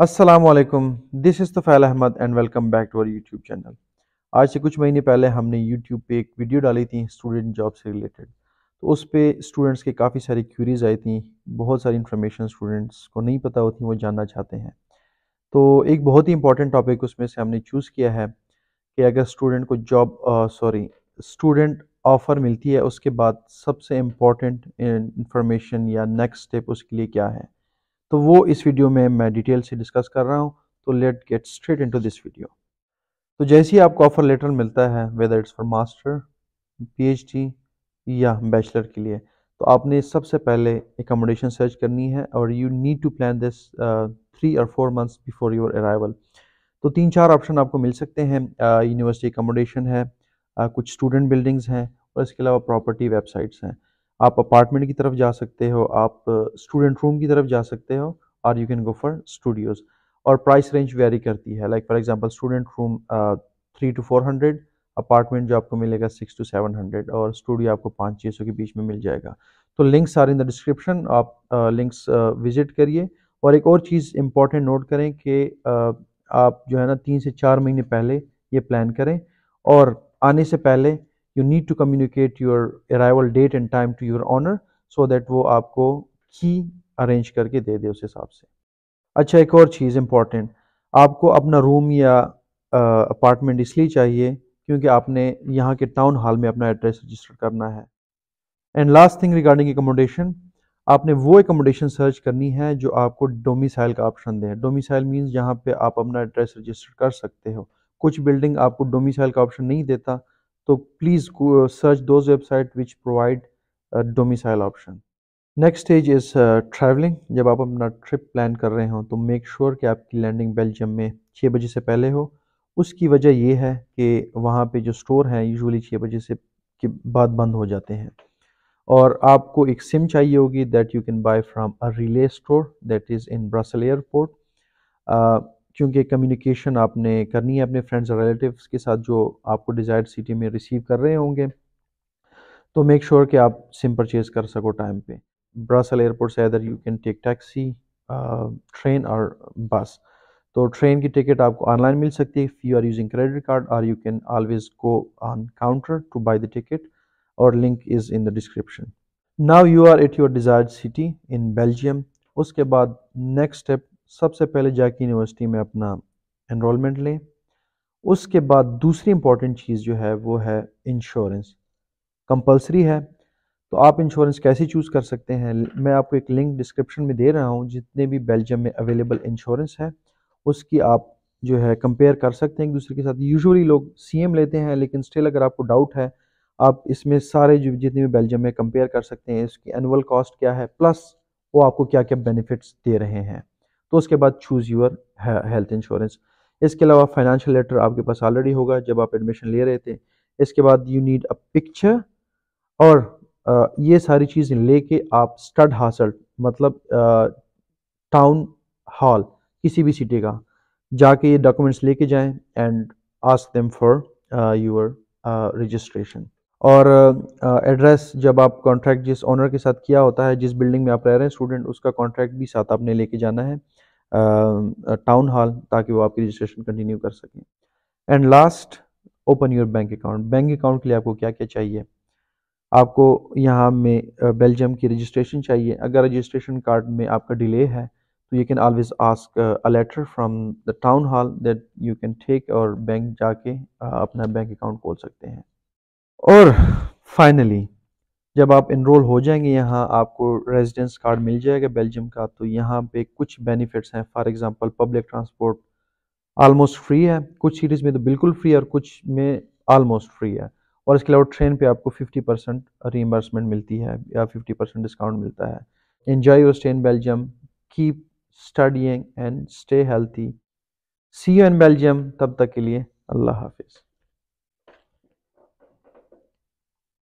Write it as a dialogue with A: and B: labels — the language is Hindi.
A: Aslam this is Tufail Ahmad and welcome back to our YouTube channel आज से कुछ महीने पहले हमने यूट्यूब पे एक वीडियो डाली थी स्टूडेंट जॉब से रिलेटेड तो उस पर स्टूडेंट्स के काफ़ी सारी क्यूरीज आई थी बहुत सारी इन्फॉर्मेशन स्टूडेंट्स को नहीं पता होती वो जानना चाहते हैं तो एक बहुत ही इंपॉर्टेंट टॉपिक उसमें से हमने चूज़ किया है कि अगर स्टूडेंट को जॉब सॉरी स्टूडेंट ऑफ़र मिलती है उसके बाद सबसे इम्पॉर्टेंट इन्फॉर्मेशन या नेक्स्ट स्टेप उसके लिए क्या है तो वो इस वीडियो में मैं डिटेल से डिस्कस कर रहा हूँ तो let get straight in this video तो जैसे ही आपको ऑफर लेटर मिलता है whether it's for master P या बैचलर के लिए तो आपने सबसे पहले एकोमोडेशन सर्च करनी है और you need to plan this three और four months before your arrival तो तीन चार ऑप्शन आपको मिल सकते हैं यूनिवर्सिटी uh, एकोमोडेशन है uh, कुछ स्टूडेंट बिल्डिंग्स हैं और इसके अलावा प्रॉपर्टी वेबसाइट्स हैं आप अपार्टमेंट की तरफ जा सकते हो आप स्टूडेंट रूम की तरफ जा सकते हो और you can go for studios और प्राइस रेंज वेरी करती है like for example student room three to four hundred apartment जो आपको मिलेगा सिक्स टू सेवन हंड्रेड और स्टूडियो आपको पाँच छः सौ के बीच में मिल जाएगा तो links are in the description आप लिंक्स विजिट करिए और एक और चीज़ इम्पॉर्टेंट नोट करें कि आप जो है ना तीन से चार महीने पहले ये प्लान करें और आने से पहले you need to communicate your arrival date and time to your owner so that वो आपको की अरेंज करके दे दे उस हिसाब से अच्छा एक और चीज़ इम्पॉर्टेंट आपको अपना रूम या अपार्टमेंट इसलिए चाहिए क्योंकि आपने यहाँ के टाउन हॉल में अपना एड्रेस रजिस्टर करना है and last thing regarding accommodation आपने वो एकोमोडेशन सर्च करनी है जो आपको डोमिसाइल का ऑप्शन दें डोमिसाइल मीन्स यहाँ पे आप अपना एड्रेस रजिस्टर कर सकते हो कुछ बिल्डिंग आपको डोमिसाइल का ऑप्शन नहीं देता तो प्लीज़ सर्च दो website which provide domicile option next stage is travelling जब आप अपना ट्रिप प्लान कर रहे हो तो मेक श्योर sure कि आपकी लैंडिंग बेल्जियम में छः बजे से पहले हो उसकी वजह यह है कि वहाँ पे जो स्टोर हैं यूजुअली छः बजे से के बाद बंद हो जाते हैं और आपको एक सिम चाहिए होगी that you can buy from a relay store that is in Brussels airport क्योंकि कम्युनिकेशन आपने करनी है अपने फ्रेंड्स और रिलेटिव्स के साथ जो आपको डिज़ायर्ड सिटी में रिसीव कर रहे होंगे तो मेक श्योर sure कि आप सिम परचेज़ कर सको टाइम पे ब्रासल एयरपोर्ट से other you can take taxi train और बस तो ट्रेन की टिकट आपको ऑनलाइन मिल सकती है you are using credit card और you can always go on counter to buy the ticket और link is in the description now you are at your desired city in Belgium उसके बाद नेक्स्ट स्टेप सबसे पहले जाके यूनिवर्सिटी में अपना इनमेंट लें उसके बाद दूसरी इंपॉर्टेंट चीज़ जो है वो है इंश्योरेंस कंपलसरी है तो आप इंश्योरेंस कैसे चूज़ कर सकते हैं मैं आपको एक लिंक डिस्क्रिप्शन में दे रहा हूँ जितने भी बेल्जियम में अवेलेबल इंश्योरेंस है उसकी आप जो है कंपेयर कर सकते हैं एक दूसरे के साथ यूजुअली लोग सीएम लेते हैं लेकिन स्टिल अगर आपको डाउट है आप इसमें सारे जो जितने भी बेल्जियम में कंपेयर कर सकते हैं इसकी एनुअल कॉस्ट क्या है प्लस वो आपको क्या क्या बेनिफिट्स दे रहे हैं तो उसके बाद चूज़ यूर हेल्थ इंश्योरेंस इसके अलावा फाइनेंशियल लेटर आपके पास ऑलरेडी होगा जब आप एडमिशन ले रहे थे इसके बाद यू नीड अ पिक्चर और आ, ये सारी चीज़ें लेके आप स्टड हासिल मतलब टाउन हॉल किसी भी सिटी का जाके ये डॉक्यूमेंट्स लेके जाएं and ask them for your registration और एड्रेस uh, जब आप कॉन्ट्रैक्ट जिस ऑनर के साथ किया होता है जिस बिल्डिंग में आप रह रहे हैं स्टूडेंट उसका कॉन्ट्रैक्ट भी साथ आपने लेके जाना है टाउन हॉल ताकि वो आपकी रजिस्ट्रेशन कंटिन्यू कर सकें and last open your bank account bank account के लिए आपको क्या क्या चाहिए आपको यहाँ में बेल्जियम की रजिस्ट्रेशन चाहिए अगर रजिस्ट्रेशन कार्ड में आपका डिले है तो you can always ask a letter from the town hall that you can take और बैंक जाके अपना बैंक अकाउंट खोल सकते हैं और फाइनली जब आप इनरोल हो जाएंगे यहाँ आपको रेजिडेंस कार्ड मिल जाएगा बेल्जियम का तो यहाँ पे कुछ बेनिफिट्स हैं for example public transport almost free है कुछ सीरीज़ में तो बिल्कुल फ्री है और कुछ में आलमोस्ट फ्री है और इसके अलावा ट्रेन पे आपको 50 परसेंट रीम्बर्समेंट मिलती है या 50 परसेंट डिस्काउंट मिलता है enjoy your stay in Belgium keep studying and stay healthy see you in Belgium तब तक के लिए अल्लाह हाफिज़